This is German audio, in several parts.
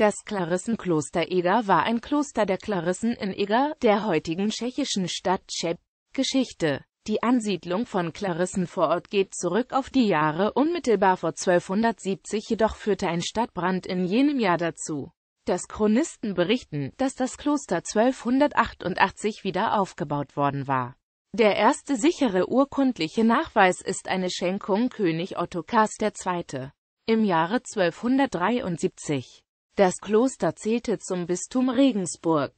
Das Klarissenkloster Eger war ein Kloster der Klarissen in Eger, der heutigen tschechischen Stadt Cheb. Geschichte Die Ansiedlung von Klarissen vor Ort geht zurück auf die Jahre unmittelbar vor 1270, jedoch führte ein Stadtbrand in jenem Jahr dazu, Das Chronisten berichten, dass das Kloster 1288 wieder aufgebaut worden war. Der erste sichere urkundliche Nachweis ist eine Schenkung König Ottokars II. im Jahre 1273. Das Kloster zählte zum Bistum Regensburg.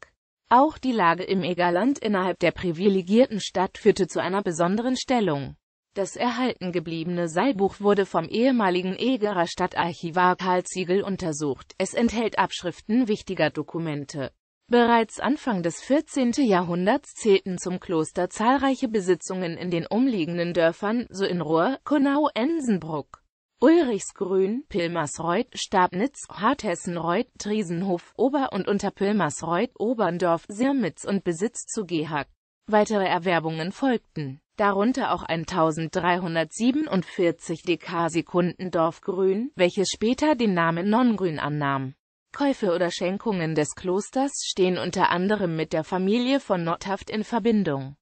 Auch die Lage im Egerland innerhalb der privilegierten Stadt führte zu einer besonderen Stellung. Das erhalten gebliebene Seilbuch wurde vom ehemaligen Egerer Stadtarchivar Karl Ziegel untersucht. Es enthält Abschriften wichtiger Dokumente. Bereits Anfang des 14. Jahrhunderts zählten zum Kloster zahlreiche Besitzungen in den umliegenden Dörfern, so in Ruhr, Konau, Ensenbruck. Ulrichsgrün, Pilmersreuth, Stabnitz, Harthessenreuth, Triesenhof, Ober- und Unterpilmersreuth, Oberndorf, Sirmitz und Besitz zu Gehack. Weitere Erwerbungen folgten, darunter auch 1347 Dekarsekunden Dorfgrün, welches später den Namen Nonngrün annahm. Käufe oder Schenkungen des Klosters stehen unter anderem mit der Familie von Nordhaft in Verbindung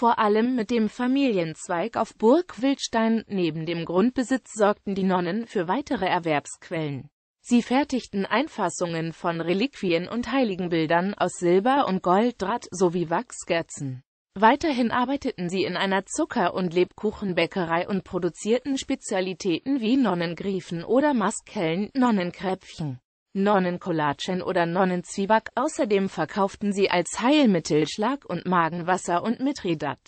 vor allem mit dem Familienzweig auf Burg Wildstein neben dem Grundbesitz sorgten die Nonnen für weitere Erwerbsquellen. Sie fertigten Einfassungen von Reliquien und Heiligenbildern aus Silber und Golddraht sowie Wachskerzen. Weiterhin arbeiteten sie in einer Zucker- und Lebkuchenbäckerei und produzierten Spezialitäten wie Nonnengriefen oder Maskellen, Nonnenkräpfchen. Nonnenkollagen oder Nonnenzwieback, außerdem verkauften sie als Heilmittel Schlag- und Magenwasser und Mitridat.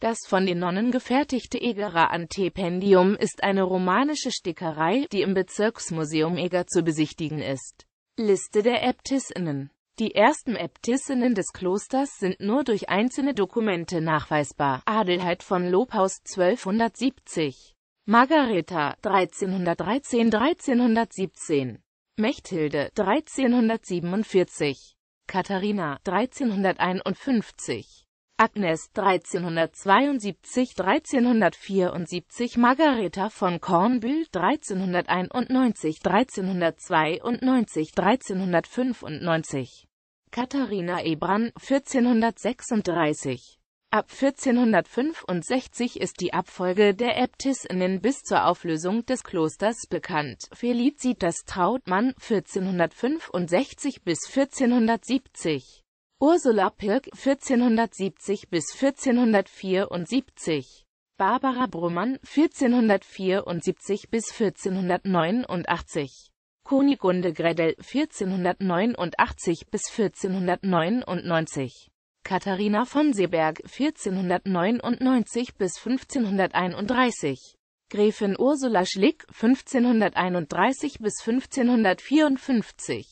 Das von den Nonnen gefertigte Egerer Antependium ist eine romanische Stickerei, die im Bezirksmuseum Eger zu besichtigen ist. Liste der Äbtissinnen Die ersten Äbtissinnen des Klosters sind nur durch einzelne Dokumente nachweisbar. Adelheid von Lobhaus 1270 Margareta 1313-1317 Mechthilde 1347, Katharina 1351, Agnes 1372, 1374, Margareta von Kornbühl 1391, 1392, 1395, Katharina Ebran 1436 Ab 1465 ist die Abfolge der Äbtissinnen bis zur Auflösung des Klosters bekannt. Felicitas Trautmann 1465 bis 1470 Ursula Pirk 1470 bis 1474 Barbara Brummann 1474 bis 1489 Kunigunde Gredel 1489 bis 1499 Katharina von Seeberg 1499 bis 1531, Gräfin Ursula Schlick 1531 bis 1554,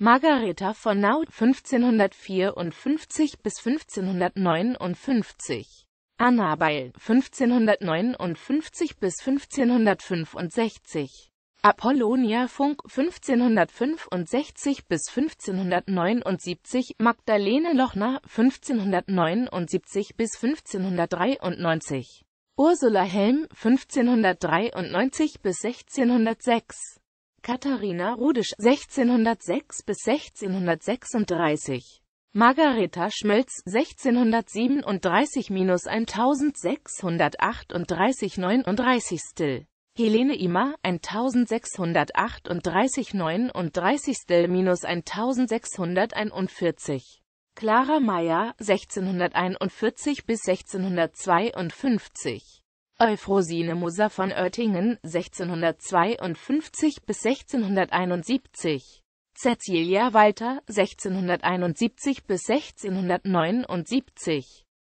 Margareta von Nau 1554 bis 1559, Anna Beil 1559 bis 1565, Apollonia Funk 1565 bis 1579, Magdalene Lochner 1579 bis 1593, Ursula Helm 1593 bis 1606, Katharina Rudisch 1606 bis 1636, Margareta Schmölz 1637-1638 39 Helene Ima, 1638 39-1641. Clara Meyer, 1641 bis 1652. Euphrosine Moser von Oettingen, 1652 bis 1671. Cecilia Walter, 1671 bis 1679.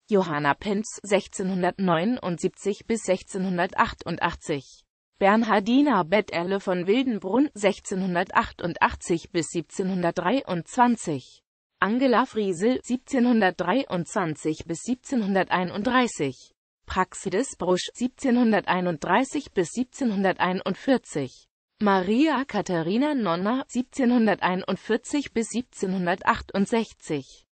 Johanna Penz, 1679 bis 1688. Bernhardiner Betterle von Wildenbrunn 1688 bis 1723, Angela Friesel 1723 bis 1731, Praxides Brusch 1731 bis 1741, Maria Katharina Nonna 1741 bis 1768